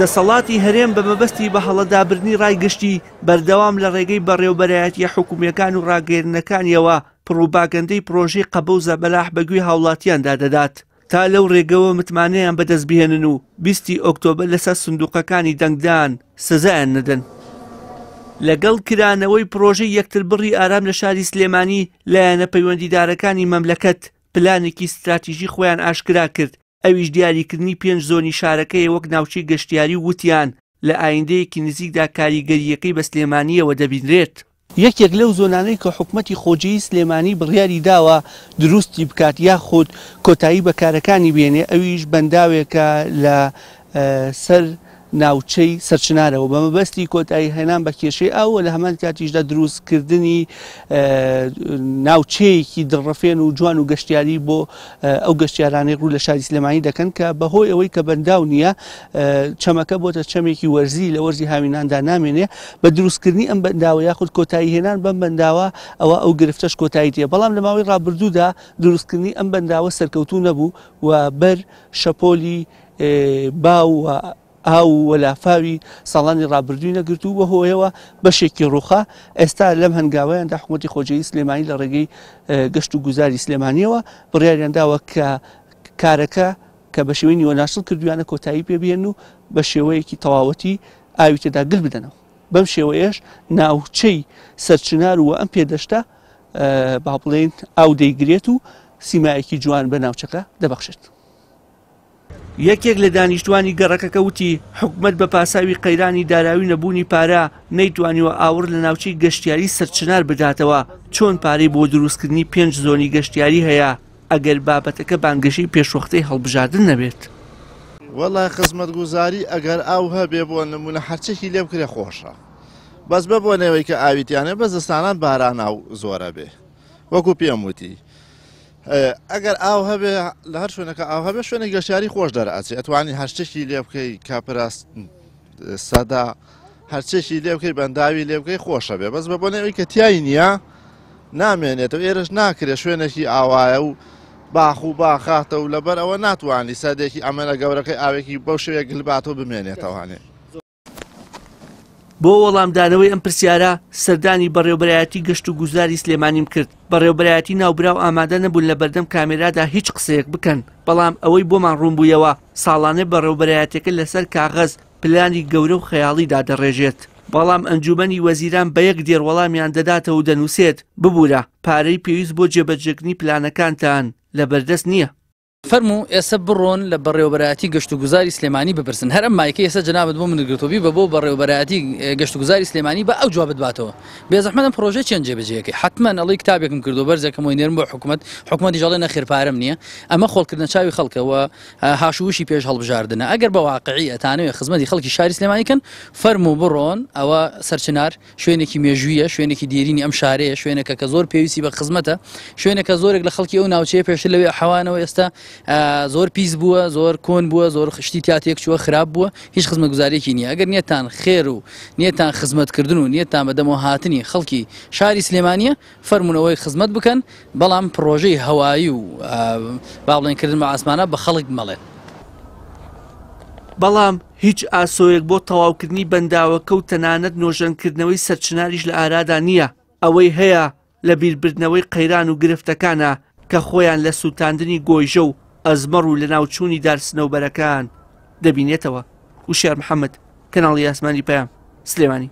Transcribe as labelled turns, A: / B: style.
A: دەسەڵاتی هەرێم بە مەبەستی بە هەڵەدابرنی ڕایگەشتی بەردەوام لە ڕێگەی بەڕێوبەرایەتی حکوومیەکان و ڕاگەێنەکانیەوە پڕووباگەندەی پرۆژی قەبەوزە بەلاح بەگوێ هاوڵاتیاندا دەدات تا لەو ڕێگەوە متمانەیان بەدەست بهێنن و بیستی ئۆکتۆبر لەسەر سندوقەکانی دەنگدان سزایان نەدەن. لەگەڵ کرانەوەی پرۆژەی یەکتر بڕی ئارام لە شاری سلێمانی لایەنە پەیوەندیدارەکانی مەملەکەت پلانێکی استراتیژی خۆیان ئاشکرا کرد ئەویش دیاریکردنی پێنج زۆنی شارەکەی وەک ناوچی گەشتیاری وتیان لە ئایندەیەکی نزیکدا کاریگەریەکەی بە سلێمانیەوە دەبینرێت. یەکێک لەو زۆنانەی کە حکومەتی خۆجی سلێمانی بڕیاری داوە دروستی بکات یا خۆت کۆتایی بەکارەکانی بێنێ ئەویش بەنداوێکە لە سەر ناوچەی سەرچنارەوە بە مەبەستی کۆتایی هێنان بە کێشەی ئەوە لە هەمان کاتیشدا دروستکردنی ناوچەیەکی دڕەفێن و جوان و گەشتیاری بۆ ئەو گەشتیارانەی ڕوو لە شاری سلێمانی دەکەن کە بەهۆی ئەوەی کە بەنداو نییە چەمەکە بۆتە چەمێکی وەرزی لە وەرزی هاویناندا نامێنێ بە دروستکردنی ئەم بەنداوە یاخود کۆتایی هێنان بەم بەنداوە ئەوە ئەو گرفتەش کۆتایی تێ بەڵام لە ماوەی ڕابردوودا دروستکردنی ئەم بەنداوە سەرکەوتو نەبوو و بەر شەپۆلی باوە ئاو وەلافاوی ساڵانی ڕابردووی نەگررت و بەهۆیەوە بەشێکی ڕوخا ئێستا لەم هەنگاوەیاندا حکوومەتی خۆجەی سلێمانی لە ڕێگەی گەشت و گوزاری سلێمانیەوە بڕیاریانداوە کە کارەکە کە بە شێوەی نیوەناشل کردویانە کۆتایی پێبێن و بە شێوەیەکی تەواوەتی ئاوی تێدا گل بدەنەوە بەم شێوەیەش ناوچەی سەرچنار وە ئەم پێدەشتا با بڵێن ئاو دەیگرێت و سیمایەکی جوان بە ناوچەکە دەبەخشێت. یەکێک لە دانیشتوانی گەڕەکەکە وتی حکومت بە پاساوی قەیرانی داراوی نەبوونی پارە نەیتوانیوە ئاور لە ناوچەی گەشتیاری سەرچنار بداتەوە چۆن پارەی بۆ دروستکردنی پێنج زۆنی گەشتیاری هەیە ئەگەر بابەتەکە بانگەشی پێشوەختەی هەڵبژاردن نەبێت.
B: وەڵای خزمەت گوزاری ئەگەر ئاو هەبێ بۆ نمونە هەرچێکی لێ بکرێ خۆشە. بەس بە بۆ نەوەی کە ئاویتیانە بە زستانان بارانە و زۆرە بێ. وەکو پێم وتی. ئەگەر ئاو هەبێ لە هەر شوێنەکە ئاو هەبێ شوێنێک گەشتیاری خۆش دەرەچێت ئەتوانی هەرشتێکی لێ بکەی کاپراست سەدا هەرچێکی لێ بکەی بەنداوی لێ بکەی خۆشە بێ بەس بە بۆ نەوەی کە تیای نییە نامێنێتەوە ئێرش ناکرێت شوێنێکی ئاوایە و باخ و باخاتە و لەبەر ئەوە ناتوانانی سادێکی ئەمەە گەورەکەی ئاوێکی بەو شوەیە گلباتۆ بمێنێتەوەانێت بۆ
A: وەڵامدانەوەی ئەم پرسیارە سەردانی بەڕێوبەرایەتی گەشت و گوزاری سلێمانیم کرد بەڕێوبەرایەتی ناوبراو ئامادە نەبوون لە بەردەم کامێرادا هیچ قسەیەک بکەن بەڵام ئەوەی بۆمان ڕوونبوویەوە ساڵانە بەڕێوبەرایەتەکە لەسەر کاغەز پلانی گەورە و خەیاڵی دادەڕێژێت بەڵام ئەنجومنی وەزیران بە یەک دێروەڵامیان دەداتەوە و دەنووسێت ببوورە پارەی پێویست بۆ
C: جێبەجێکنی پلانەکانتان لە بەردەست نییە فەرمو ئێستا بڕۆن لە بەڕێوبەتی گەشت و گوزاری سلێمانی بپرسن هەرم مایکە ئێستا جنابەت بۆ منگرتۆبی بە بۆ بەڕێوبەتی گەشت و گوزاری سلێمانی بە ئەو جواب باتەوە بێزەحمەدەم پرۆژە چەند جێبەجێەکەی حتمما ئەڵی کتابێکم کردو بەرزەکەمەوەی نێرم بۆ حکوومەت حکوومەتی جاڵێ نەخێرپارم نییە ئەمە خۆڵکردن چاوی خەڵکەوە هاشووشی پێش هەڵبژاردنە ئەگەر بە واقعی ئەتانوێ خزمەتی خەڵکی شاری سلێمانیکەن فەرمو بڕۆن ئەوە سەرچنار شوێنێکی مێژویە شوێنێکی دیرینی ئەم شارەیە شوێنەکە کە زۆر پێویستی بە خزمەتە شوێنەکە زۆرێک لە خەڵکی ئەو ناوچەیە پێش لەوێ حوانەوە ئێستا زۆر پیس بووە زۆر کۆن بووە زۆر خشتی تاتێک چوە خراپ بووە هیچ خزمە گوزارێکی نییە ئەگەر نیەتان خێر و نیەتان خزمەتکردن و نیەتان بەدەمەوە هاتنی خەڵکی شاری سلێمانە فەرمونەوەی خزمەت بکەن بەڵام پرۆژەی هەوایی و باڵێنکردن بە ئاسمانە بە خەڵک مەڵێن بەڵام هیچ ئاسۆیەک بۆ تەواوکردنی بەنداوەکە و تەنانەت
A: نۆژەنکردنەوەی سەرچناریش لە ئارادا نییە ئەوەی هەیە لە بیربردنەوەی قەیران و گرفتەکانە کە خۆیان لە سووتاندنی گۆیژە و ئەزمەڕ و لە ناوچوونی دارسنەوبەرەکان دەبینێتەوە وشێر محەممەد کەناڵی یاسمانی پەیام سلێمانی